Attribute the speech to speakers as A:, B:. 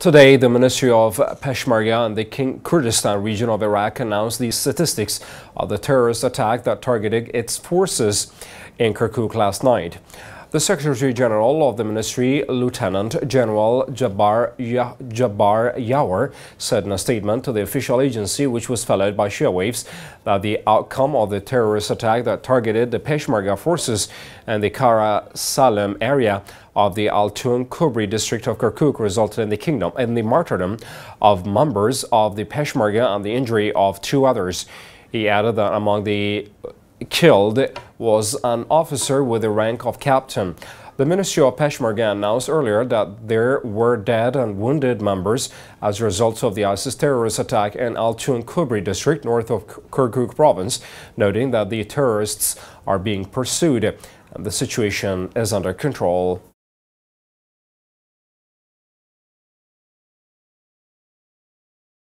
A: Today, the Ministry of Peshmerga and the King Kurdistan region of Iraq announced the statistics of the terrorist attack that targeted its forces in Kirkuk last night. The Secretary General of the Ministry, Lieutenant General Jabbar, ya Jabbar Yawer, said in a statement to the official agency, which was followed by sheer waves, that the outcome of the terrorist attack that targeted the Peshmerga forces and the Kara Salem area of the Altun Kubri district of Kirkuk resulted in the kingdom in the martyrdom of members of the Peshmerga and the injury of two others. He added that among the killed was an officer with the rank of captain. The Ministry of Peshmerga announced earlier that there were dead and wounded members as a result of the ISIS terrorist attack in Al Tun Kubri district north of Kirkuk province, noting that the terrorists are being pursued and the situation is under control.